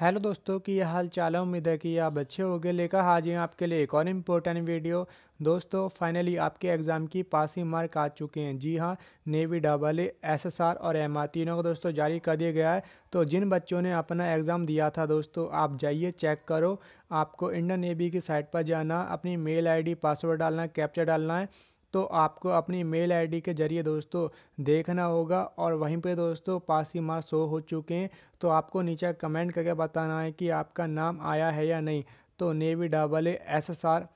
hello दोस्तों की हाल चाल उम्मीद है कि आप अच्छे होंगे लेकर हाजिर आपके लिए एक और इम्पोर्टेंट वीडियो दोस्तों फाइनली आपके एग्ज़ाम की पासिंग मार्क आ चुके हैं जी हाँ नेवी डबल ए एस और एम आर तीनों को दोस्तों जारी कर दिया गया है तो जिन बच्चों ने अपना एग्ज़ाम दिया था दोस्तों आप जाइए चेक करो आपको इंडियन नेवी की साइट पर जाना अपनी मेल डी पासवर्ड डालना कैप्चर डालना है तो आपको अपनी मेल आईडी के ज़रिए दोस्तों देखना होगा और वहीं पे दोस्तों पास ही मार्क शो हो चुके हैं तो आपको नीचे कमेंट करके बताना है कि आपका नाम आया है या नहीं तो Navy double A S S R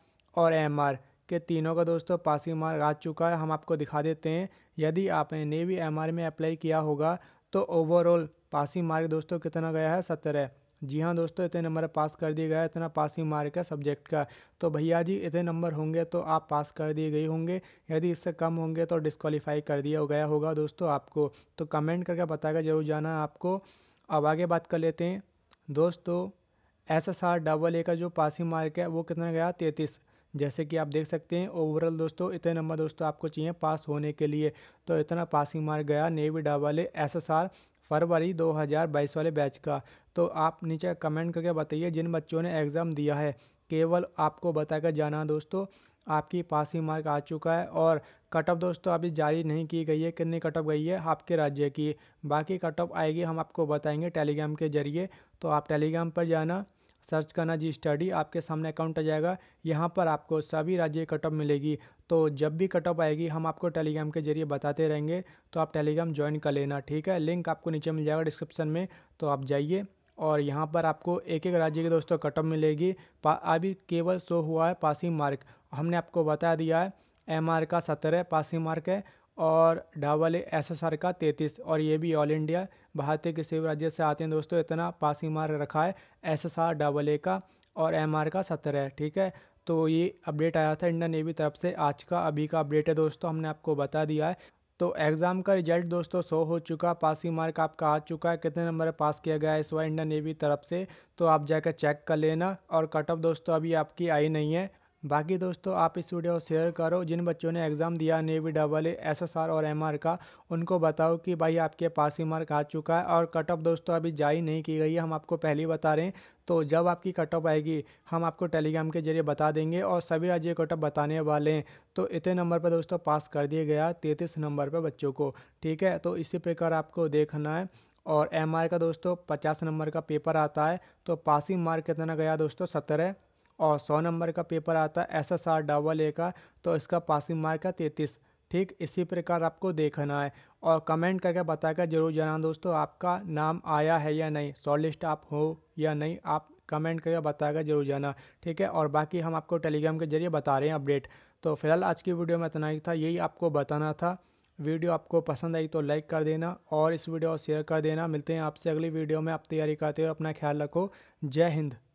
और एम आर के तीनों का दोस्तों पासिंग मार्क आ चुका है हम आपको दिखा देते हैं यदि आपने नेवी एम आर में अप्लाई किया होगा तो ओवरऑल पासिंग मार्क दोस्तों कितना गया है सत्रह जी हाँ दोस्तों इतने नंबर पास कर दिया गया इतना पासिंग मार्क है सब्जेक्ट का तो भैया जी इतने नंबर होंगे तो आप पास कर दिए गए होंगे यदि इससे कम होंगे तो डिस्कवालीफाई कर दिया गया होगा दोस्तों आपको तो कमेंट करके बताएगा जरूर जाना आपको अब आगे बात कर लेते हैं दोस्तों S S R double A का जो पासिंग मार्क है वो कितना गया तैंतीस जैसे कि आप देख सकते हैं ओवरऑल दोस्तों इतने नंबर दोस्तों आपको चाहिए पास होने के लिए तो इतना पासिंग मार्क गया Navy double A S S R फरवरी 2022 वाले बैच का तो आप नीचे कमेंट करके बताइए जिन बच्चों ने एग्ज़ाम दिया है केवल आपको बताकर जाना दोस्तों आपकी पासिंग मार्क आ चुका है और कट ऑफ दोस्तों अभी जारी नहीं की गई है कितनी कट ऑफ गई है आपके राज्य की बाकी कट ऑफ आएगी हम आपको बताएंगे टेलीग्राम के जरिए तो आप टेलीग्राम पर जाना सर्च करना जी स्टडी आपके सामने अकाउंट आ जाएगा यहाँ पर आपको सभी राज्य कट ऑफ मिलेगी तो जब भी कट ऑफ आएगी हम आपको टेलीग्राम के जरिए बताते रहेंगे तो आप टेलीग्राम ज्वाइन कर लेना ठीक है लिंक आपको नीचे मिल जाएगा डिस्क्रिप्शन में तो आप जाइए और यहाँ पर आपको एक एक राज्य के दोस्तों कट ऑफ मिलेगी अभी केवल शो हुआ है पासिंग मार्क हमने आपको बता दिया है एम का सत्रह पासिंग मार्क है और एस आर का तैंतीस और ये भी ऑल इंडिया भारतीय किसी भी राज्य से आते हैं दोस्तों इतना पासिंग मार्क रखा है आर डावल ए का और एम आर का सत्तर है ठीक है तो ये अपडेट आया था इंडियन नेवी तरफ से आज का अभी का अपडेट है दोस्तों हमने आपको बता दिया है तो एग्ज़ाम का रिजल्ट दोस्तों सो हो चुका पासिंग मार्क आपका आ चुका है कितने नंबर पास किया गया है इस बार इंडियन नेवी तरफ से तो आप जाकर चेक कर लेना और कट ऑफ दोस्तों अभी आपकी आई नहीं है बाकी दोस्तों आप इस वीडियो को शेयर करो जिन बच्चों ने एग्ज़ाम दिया Navy double A S S R और एम आर का उनको बताओ कि भाई आपके पास ही मार्क आ चुका है और कट ऑफ दोस्तों अभी जारी नहीं की गई है हम आपको पहले ही बता रहे हैं तो जब आपकी कट ऑफ आएगी हम आपको टेलीग्राम के जरिए बता देंगे और सभी राज्य कट ऑफ बताने वाले हैं तो इतने नंबर पर दोस्तों पास कर दिया गया तैंतीस नंबर पर बच्चों को ठीक है तो इसी प्रकार आपको देखना है और एम आर का दोस्तों पचास नंबर का पेपर आता है तो पासिंग मार्क कितना गया दोस्तों है और सौ नंबर का पेपर आता है S S R double A का तो इसका पासिंग मार्क है तैंतीस ठीक इसी प्रकार आपको देखना है और कमेंट करके बताकर जरूर जाना दोस्तों आपका नाम आया है या नहीं शॉर्ट लिस्ट आप हो या नहीं आप कमेंट करके बताकर जरूर जाना ठीक है और बाकी हम आपको टेलीग्राम के जरिए बता रहे हैं अपडेट तो फिलहाल आज की वीडियो में इतना ही था यही आपको बताना था वीडियो आपको पसंद आई तो लाइक कर देना और इस वीडियो को शेयर कर देना मिलते हैं आपसे अगली वीडियो में आप तैयारी करते हो अपना ख्याल रखो जय हिंद